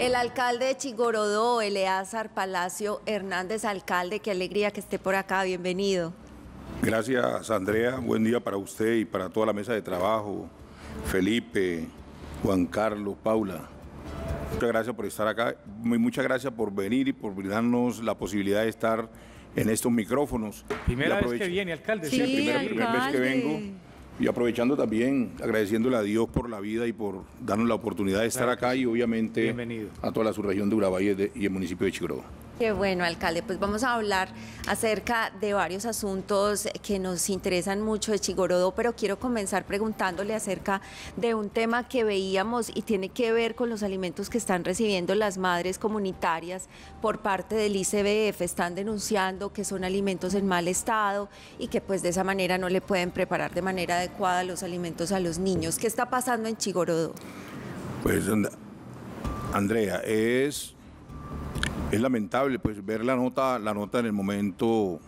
El alcalde de Chigorodó, Eleazar Palacio Hernández, alcalde, qué alegría que esté por acá, bienvenido. Gracias, Andrea. Buen día para usted y para toda la mesa de trabajo. Felipe, Juan Carlos, Paula. Muchas gracias por estar acá. Muy, muchas gracias por venir y por brindarnos la posibilidad de estar en estos micrófonos. Primera vez que viene, alcalde. Sí, ¿sí? primera vez que vengo y aprovechando también, agradeciéndole a Dios por la vida y por darnos la oportunidad de estar acá y obviamente a toda la subregión de Urabá y, el municipio de Chigroba. Qué bueno, alcalde. Pues vamos a hablar acerca de varios asuntos que nos interesan mucho de Chigorodó, pero quiero comenzar preguntándole acerca de un tema que veíamos y tiene que ver con los alimentos que están recibiendo las madres comunitarias por parte del ICBF. Están denunciando que son alimentos en mal estado y que pues de esa manera no le pueden preparar de manera adecuada los alimentos a los niños. ¿Qué está pasando en Chigorodó? Pues Andrea, es es lamentable pues ver la nota, la nota en el momento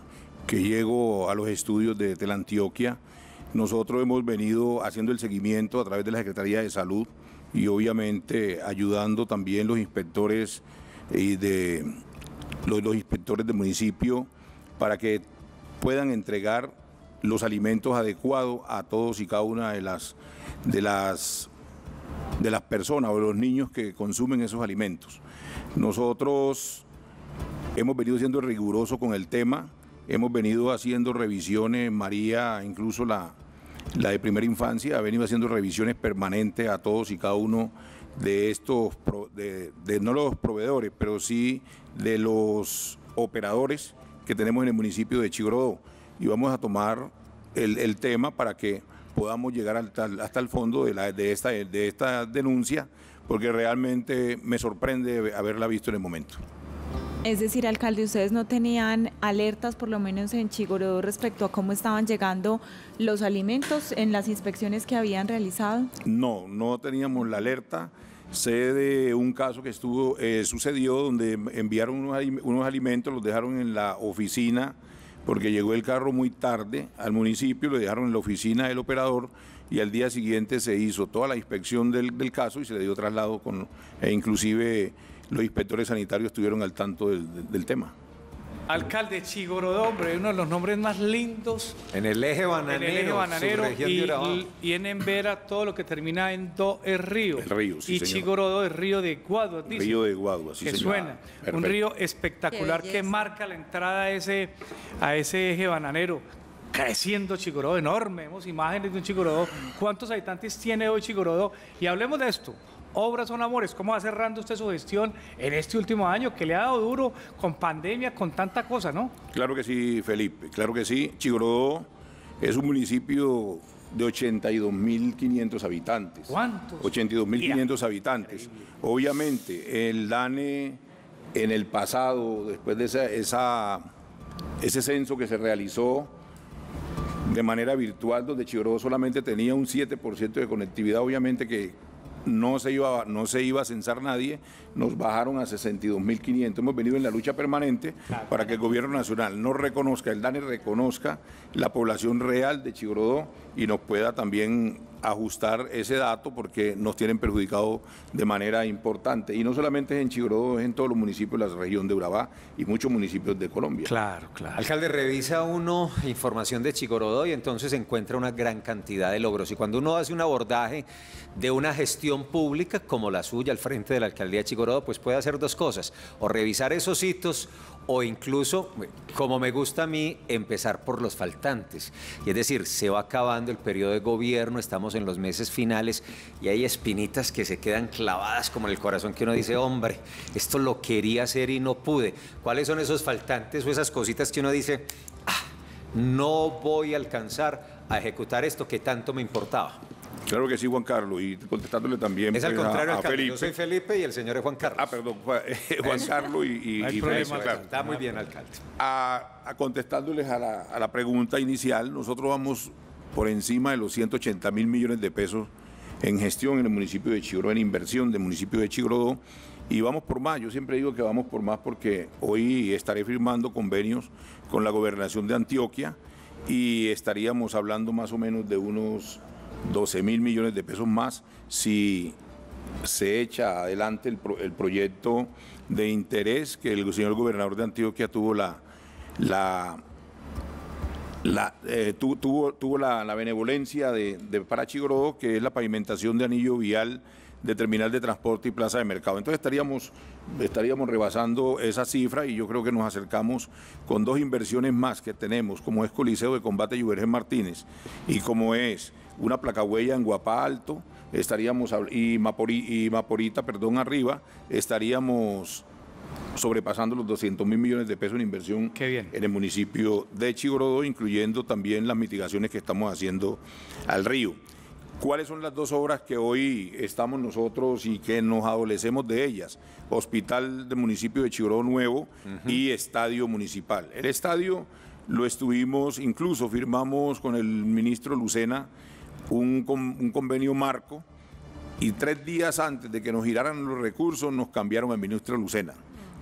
que llego a los estudios de, Telantioquia. Nosotros hemos venido haciendo el seguimiento a través de la Secretaría de Salud y obviamente ayudando también los inspectores eh, de los, inspectores del municipio para que puedan entregar los alimentos adecuados a todos y cada una de las de las de las personas o los niños que consumen esos alimentos. Nosotros hemos venido siendo rigurosos con el tema, hemos venido haciendo revisiones, María, incluso la, de primera infancia, ha venido haciendo revisiones permanentes a todos y cada uno de estos, de, no los proveedores, pero sí de los operadores que tenemos en el municipio de Chigrodó. Y vamos a tomar el, tema para que podamos llegar hasta, el fondo de, la, de esta denuncia porque realmente me sorprende haberla visto en el momento. Es decir, alcalde, ustedes no tenían alertas, por lo menos en Chigorodó, respecto a cómo estaban llegando los alimentos en las inspecciones que habían realizado. No, no teníamos la alerta. Sé de un caso que estuvo eh, sucedió donde enviaron unos, unos alimentos, los dejaron en la oficina porque llegó el carro muy tarde al municipio, lo dejaron en la oficina del operador y al día siguiente se hizo toda la inspección del, caso y se le dio traslado con, e inclusive los inspectores sanitarios estuvieron al tanto del, tema. Alcalde Chigorodó, hombre, uno de los nombres más lindos. En el eje bananero. En el eje bananero y, y, en Embera todo lo que termina en Do es río. El río, sí, Y Chigorodó es río de Guadua, dice. Río de Guadua, sí, Que suena. Un río espectacular que marca la entrada ese, a ese eje bananero creciendo Chigorodó, enorme. Vemos imágenes de un Chigorodó. ¿Cuántos habitantes tiene hoy Chigorodó? Y hablemos de esto. Obras son amores. ¿Cómo va cerrando usted su gestión en este último año que le ha dado duro con pandemia, con tanta cosa, no? Claro que sí, Felipe. Claro que sí. Chigorodó es un municipio de 82.500 habitantes. ¿Cuántos? 82.500 habitantes. Obviamente, el DANE en el pasado, después de esa, esa, ese censo que se realizó, de manera virtual, donde Chigorodó solamente tenía un 7% de conectividad, obviamente que no se iba, no se iba a censar nadie, nos bajaron a 62.500. Hemos venido en la lucha permanente para que el gobierno nacional no reconozca, el DANE reconozca la población real de Chigorodó y nos pueda también ajustar ese dato porque nos tienen perjudicado de manera importante. Y no solamente es en Chigorodó, es en todos los municipios de la región de Urabá y muchos municipios de Colombia. Claro, claro. Alcalde, revisa uno información de Chigorodó y entonces encuentra una gran cantidad de logros. Y cuando uno hace un abordaje de una gestión pública como la suya al frente de la alcaldía de Chigorodó, pues puede hacer dos cosas, o revisar esos hitos o incluso, como me gusta a mí, empezar por los faltantes. Y es decir, se va acabando el periodo de gobierno, estamos en los meses finales y hay espinitas que se quedan clavadas como en el corazón que uno dice, hombre, esto lo quería hacer y no pude. ¿Cuáles son esos faltantes o esas cositas que uno dice, ah, no voy a alcanzar a ejecutar esto que tanto me importaba? Claro que sí, Juan Carlos, y contestándole también es al pues, contrario, a, Felipe. Yo soy Felipe y el señor es Juan Carlos. Ah, perdón, Juan eh, Carlos y, Está muy bien, alcalde. A, contestándoles a la, pregunta inicial, nosotros vamos por encima de los 180 mil millones de pesos en gestión en el municipio de Chigro, en inversión del municipio de Chigrodó, y vamos por más. Yo siempre digo que vamos por más porque hoy estaré firmando convenios con la gobernación de Antioquia y estaríamos hablando más o menos de unos 12 mil millones de pesos más si se echa adelante el, proyecto de interés que el señor gobernador de Antioquia tuvo la, la, eh, tuvo, tuvo la, benevolencia de, de que es la pavimentación de anillo vial de terminal de transporte y plaza de mercado. Entonces estaríamos, estaríamos rebasando esa cifra y yo creo que nos acercamos con dos inversiones más que tenemos, como es Coliseo de Combate Yubergen Martínez y como es una huella en Guapá Alto, estaríamos, y, Maporita, perdón, arriba, estaríamos sobrepasando los 200 mil millones de pesos en inversión en el municipio de Chigorodó, incluyendo también las mitigaciones que estamos haciendo al río. ¿Cuáles son las dos obras que hoy estamos nosotros y que nos adolecemos de ellas? Hospital del municipio de Chiró Nuevo y Estadio Municipal. El estadio lo estuvimos, incluso firmamos con el ministro Lucena un, un convenio marco y tres días antes de que nos giraran los recursos nos cambiaron al ministro Lucena.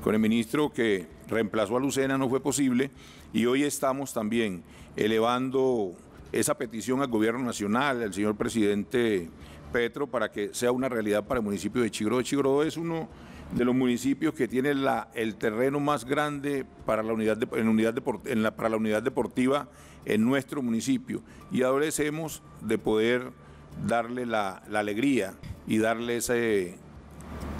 Con el ministro que reemplazó a Lucena no fue posible y hoy estamos también elevando esa petición al Gobierno Nacional, al señor presidente Petro, para que sea una realidad para el municipio de Chigro. Chigro es uno de los municipios que tiene el terreno más grande para la unidad, en unidad para la unidad deportiva en nuestro municipio y adolecemos de poder darle la, alegría y darle ese,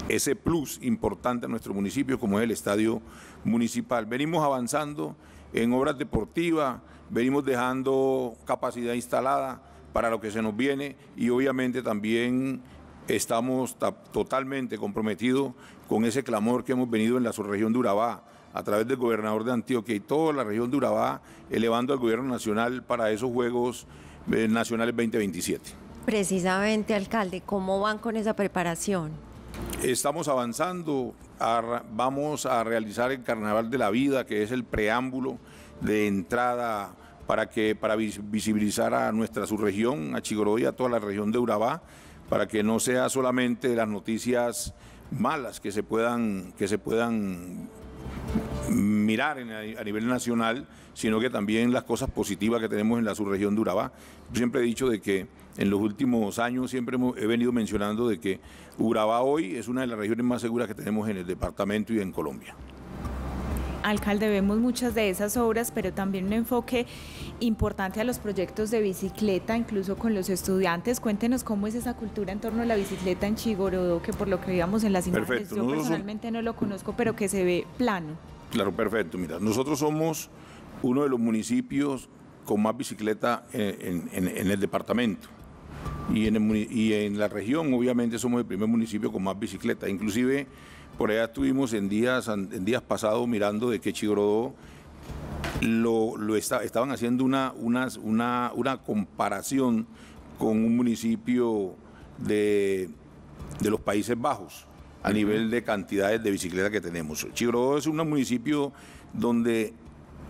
ese plus importante a nuestro municipio como es el estadio municipal. Venimos avanzando en obras deportivas, venimos dejando capacidad instalada para lo que se nos viene y obviamente también estamos totalmente comprometidos con ese clamor que hemos venido en la subregión de Urabá a través del gobernador de Antioquia y toda la región de Urabá, elevando al gobierno nacional para esos Juegos eh, Nacionales 2027. Precisamente, alcalde, ¿cómo van con esa preparación? Estamos avanzando, vamos a realizar el Carnaval de la Vida, que es el preámbulo de entrada para, que, para visibilizar a nuestra subregión, a Chigoroya, a toda la región de Urabá, para que no sea solamente las noticias malas que se puedan, que se puedan mirar a nivel nacional, sino que también las cosas positivas que tenemos en la subregión de Urabá. Siempre he dicho de que en los últimos años siempre he venido mencionando de que Urabá hoy es una de las regiones más seguras que tenemos en el departamento y en Colombia. Alcalde, vemos muchas de esas obras, pero también un enfoque importante a los proyectos de bicicleta, incluso con los estudiantes. Cuéntenos cómo es esa cultura en torno a la bicicleta en Chigorodó, que por lo que veíamos en las Perfecto. personalmente no lo conozco, pero que se ve plano. Claro, perfecto. Mira, nosotros somos uno de los municipios con más bicicleta eh, en, el departamento. Y en, y en la región, obviamente, somos el primer municipio con más bicicleta. Inclusive por allá estuvimos en días, en días pasados mirando de que Chigrodó lo, lo está, estaban haciendo una, una, una comparación con un municipio de, los Países Bajos a nivel de cantidades de bicicletas que tenemos. Chigrodó es un municipio donde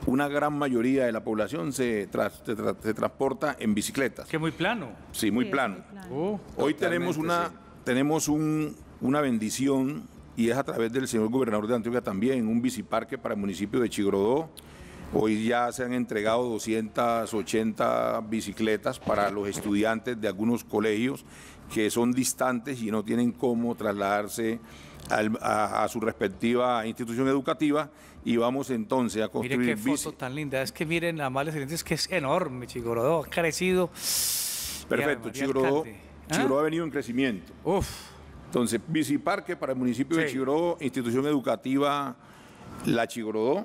una gran mayoría de la población se, se, transporta en bicicletas. Que muy plano. Sí, muy plano. Oh. Hoy tenemos una, tenemos un, una bendición y es a través del señor gobernador de Antioquia también, un biciparque para el municipio de Chigrodó. Hoy ya se han entregado 280 bicicletas para los estudiantes de algunos colegios que son distantes y no tienen cómo trasladarse a, su respectiva institución educativa y vamos entonces a construir... Mire qué foto tan linda, es que miren, amables es que es enorme, Chigrodó, ha crecido. Perfecto, Chigrodó ¿eh? Chigrodó ha venido en crecimiento. Entonces, Biciparque para el municipio de Chigorodó, institución educativa La Chigorodó.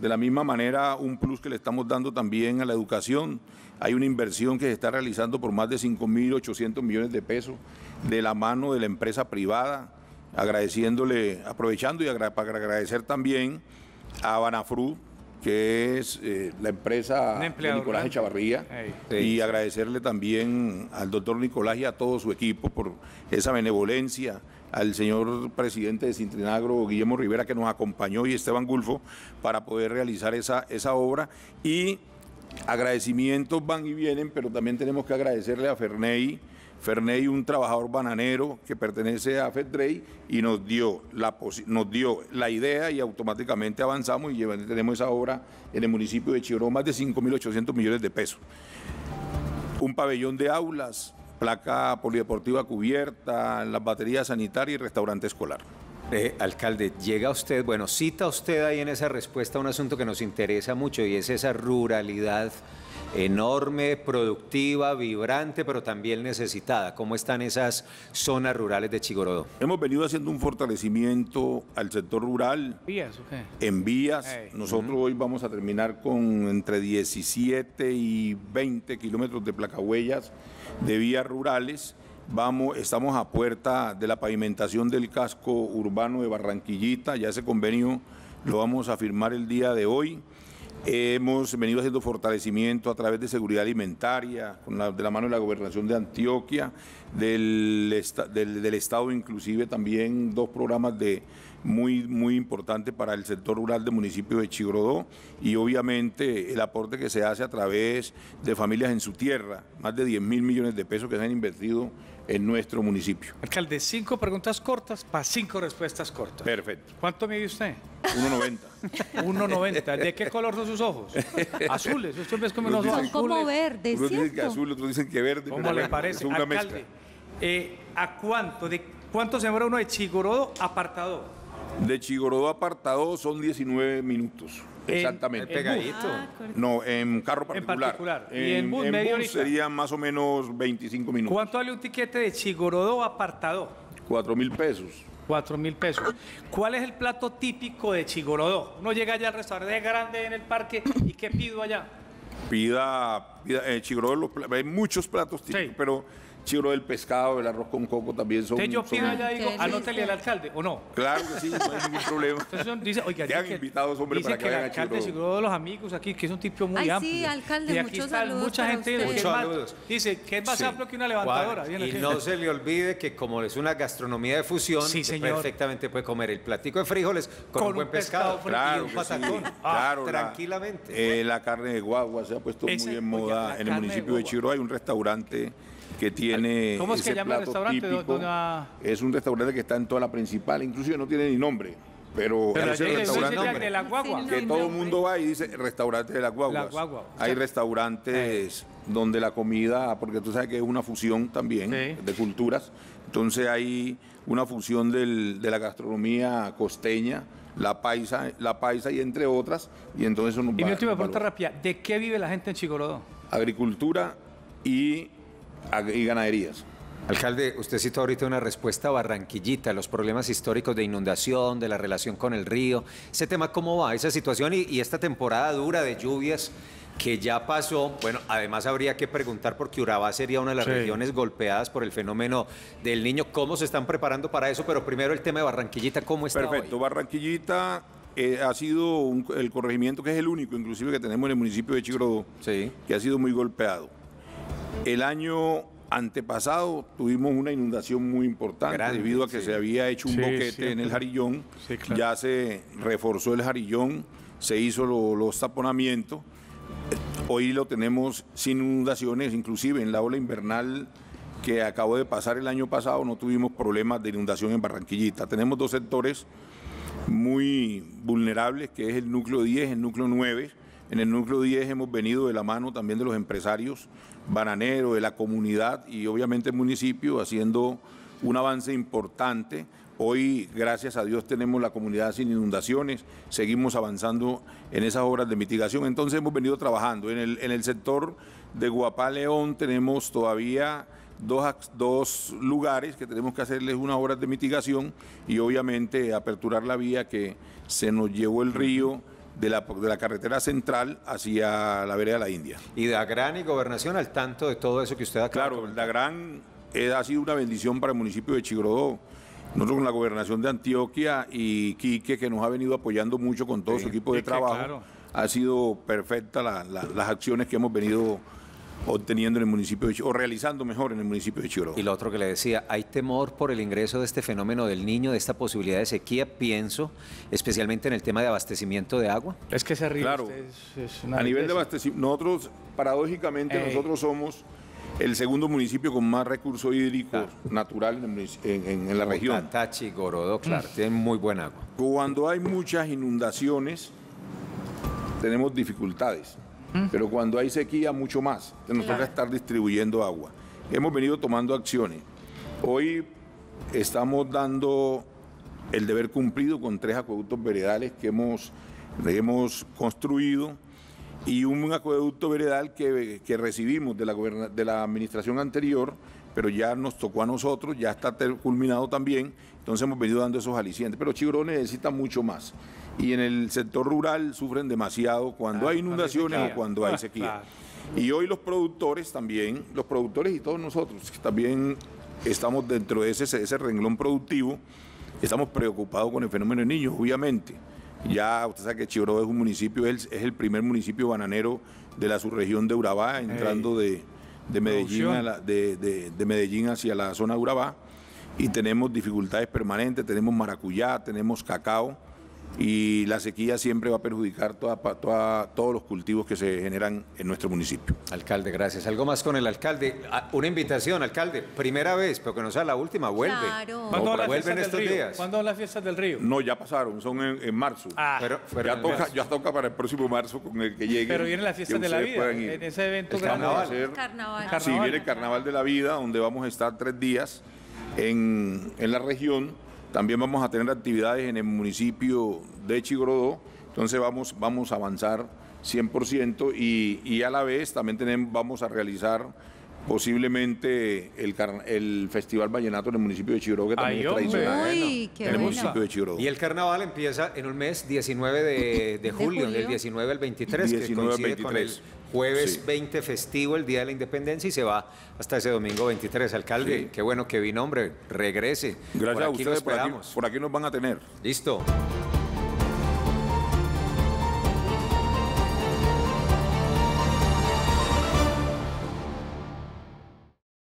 De la misma manera, un plus que le estamos dando también a la educación. Hay una inversión que se está realizando por más de 5.800 millones de pesos de la mano de la empresa privada, agradeciéndole, aprovechando y para agradecer también a Banafru, que es eh, la empresa Nicolás Echavarría, y agradecerle también al doctor Nicolás y a todo su equipo por esa benevolencia, al señor presidente de Sintrinagro, Guillermo Rivera, que nos acompañó, y Esteban Gulfo, para poder realizar esa, esa obra. Y agradecimientos van y vienen, pero también tenemos que agradecerle a Ferney Ferney, un trabajador bananero que pertenece a FEDREY y nos dio, la nos dio la idea y automáticamente avanzamos y tenemos esa obra en el municipio de Chirón más de 5.800 millones de pesos. Un pabellón de aulas, placa polideportiva cubierta, las baterías sanitarias y restaurante escolar. Eh, alcalde, llega usted, bueno, cita usted ahí en esa respuesta un asunto que nos interesa mucho y es esa ruralidad enorme, productiva, vibrante, pero también necesitada. ¿Cómo están esas zonas rurales de Chigorodó? Hemos venido haciendo un fortalecimiento al sector rural. ¿Vías En vías. Nosotros hoy vamos a terminar con entre 17 y 20 kilómetros de placahuellas de vías rurales. Vamos, estamos a puerta de la pavimentación del casco urbano de Barranquillita, ya ese convenio lo vamos a firmar el día de hoy. Hemos venido haciendo fortalecimiento a través de seguridad alimentaria, con la, de la mano de la gobernación de Antioquia, del, Estado inclusive también dos programas de muy, muy para el sector rural del municipio de Chigrodó y obviamente el aporte que se hace a través de familias en su tierra, más de 10 mil millones de pesos que se han invertido en nuestro municipio. Alcalde, cinco preguntas cortas para cinco respuestas cortas. Perfecto. ¿Cuánto mide usted? 1,90. 1,90. ¿De qué color son sus ojos? Azules. Usted ves como como verdes, Unos dicen que azul, otros dicen que verde. ¿Cómo le parece, alcalde? Eh, ¿A cuánto? ¿De cuánto se demora uno de Chigorodo Apartado? De Chigorodó Apartado son 19 minutos. Exactamente. En, pegadito. Ah, no, en carro particular. En particular. y en bus, sería más o menos 25 minutos. ¿Cuánto vale un tiquete de Chigorodó apartado? 4 mil pesos. 4 mil pesos. ¿Cuál es el plato típico de Chigorodó? Uno llega allá al restaurante grande en el parque y ¿qué pido allá? Pida, pida eh, Chigorodó, hay muchos platos típicos, pero chiro del pescado, el arroz con coco también son. Entonces yo pido digo, anótele al alcalde, ¿o no? Claro que sí, no hay ningún problema. Entonces dice, te han invitado, hombre, para que, que el alcalde Chiro los amigos aquí, que es un tipo muy Ay, Sí, alcalde, muchos saludos mucha gente. Muchos saludos. Dice, que es más amplio que una levantadora. y no se le olvide que como es una gastronomía de fusión, perfectamente puede comer el platico de frijoles con, un buen pescado, pescado y un patacón. Ah, tranquilamente. Eh, la carne de guagua se ha puesto muy en moda en el municipio de Chiro. Hay un restaurante que tiene ¿Cómo es que llama el restaurante, Es un restaurante que está en toda la principal, inclusive no tiene ni nombre. Pero, es el restaurante de la que todo el mundo va y dice restaurante de La guagua, Hay restaurantes donde la comida, porque tú sabes que es una fusión también de culturas, entonces hay una fusión de la gastronomía costeña, la paisa, la paisa y entre otras, y entonces Y mi última pregunta rápida, ¿de qué vive la gente en Chicorodó? Agricultura y y ganaderías. Alcalde, usted citó ahorita una respuesta a Barranquillita, los problemas históricos de inundación, de la relación con el río. ¿Ese tema cómo va? Esa situación y, esta temporada dura de lluvias que ya pasó, bueno, además habría que preguntar porque Urabá sería una de las regiones golpeadas por el fenómeno del niño, cómo se están preparando para eso, pero primero el tema de Barranquillita, ¿cómo está Perfecto, Barranquillita eh, ha sido el corregimiento que es el único, inclusive, que tenemos en el municipio de Chigrodó, sí. que ha sido muy golpeado. El año antepasado tuvimos una inundación muy importante debido a que se había hecho un boquete en el jarillón, ya se reforzó el jarillón, se hizo los taponamientos, hoy lo tenemos sin inundaciones, inclusive en la ola invernal que acabó de pasar el año pasado no tuvimos problemas de inundación en Barranquillita. Tenemos dos sectores muy vulnerables, que es el núcleo 10, y el núcleo 9, en el núcleo 10 hemos venido de la mano también de los empresarios bananeros, de la comunidad y obviamente el municipio haciendo un avance importante. Hoy, gracias a Dios, tenemos la comunidad sin inundaciones, seguimos avanzando en esas obras de mitigación. Entonces hemos venido trabajando. En el, sector de Guapá León tenemos todavía dos, dos lugares que tenemos que hacerles unas obras de mitigación y obviamente aperturar la vía que se nos llevó el río de la, de la carretera central hacia la vereda de la India. Y Dagran y Gobernación al tanto de todo eso que usted ha Claro, la gran eh, ha sido una bendición para el municipio de Chigrodó. Nosotros con la gobernación de Antioquia y Quique, que nos ha venido apoyando mucho con todo su equipo de trabajo, ha sido perfecta las acciones que hemos venido obteniendo en el municipio de Chiro, o realizando mejor en el municipio de Chiro. Y lo otro que le decía, hay temor por el ingreso de este fenómeno del niño, de esta posibilidad de sequía, pienso, especialmente en el tema de abastecimiento de agua. Es que se ríe. a nivel de abastecimiento, nosotros, paradójicamente, eh. nosotros somos el segundo municipio con más recursos hídricos natural en, la región. claro, mm. tiene muy buen agua. Cuando hay muchas inundaciones, tenemos dificultades Mm. pero cuando hay sequía mucho más. Nos toca estar distribuyendo agua. Hemos venido tomando acciones. Hoy estamos dando el deber cumplido con tres acueductos veredales que hemos, hemos construido y un acueducto veredal que, recibimos de la, de la administración anterior, pero ya nos tocó a nosotros, ya está culminado también, entonces hemos venido dando esos alicientes, pero Chibro necesita mucho más y en el sector rural sufren demasiado cuando hay inundaciones o cuando hay ah, sequía. Y hoy los productores también, los productores y todos nosotros, que también estamos dentro de ese, ese renglón productivo, estamos preocupados con el fenómeno de niños, obviamente. Ya usted sabe que Chibro es un municipio, es el, es el primer municipio bananero de la subregión de Urabá, entrando de, Medellín de, de, Medellín hacia la zona de Urabá. Y tenemos dificultades permanentes, tenemos maracuyá, tenemos cacao y la sequía siempre va a perjudicar toda, toda, todos los cultivos que se generan en nuestro municipio. Alcalde, gracias. Algo más con el alcalde. Ah, una invitación, alcalde. Primera vez, pero que no sea la última, vuelve. Claro. ¿Cuándo van vuelven estos ¿Cuándo las fiestas del río? No, ya pasaron, son en, marzo. Ah, pero, ya, toca, para el próximo marzo con el que llegue. Pero vienen las fiestas de la vida, en ese evento. carnaval. Ser, carnaval. Sí, viene el carnaval de la vida, donde vamos a estar tres días en, en la región también vamos a tener actividades en el municipio de Chigrodó, entonces vamos, vamos a avanzar 100% y, a la vez también vamos a realizar posiblemente el, el Festival Vallenato en el municipio de Chigrodó, que también es tradicional en el municipio de Chigrodó. Y el carnaval empieza en un mes 19 de, julio, el del 19 al 23, que coincide con el jueves 20 festivo, el Día de la Independencia, y se va hasta ese domingo 23. Alcalde, qué bueno que vino, hombre, regrese. Gracias aquí a ustedes, por aquí nos van a tener. Listo.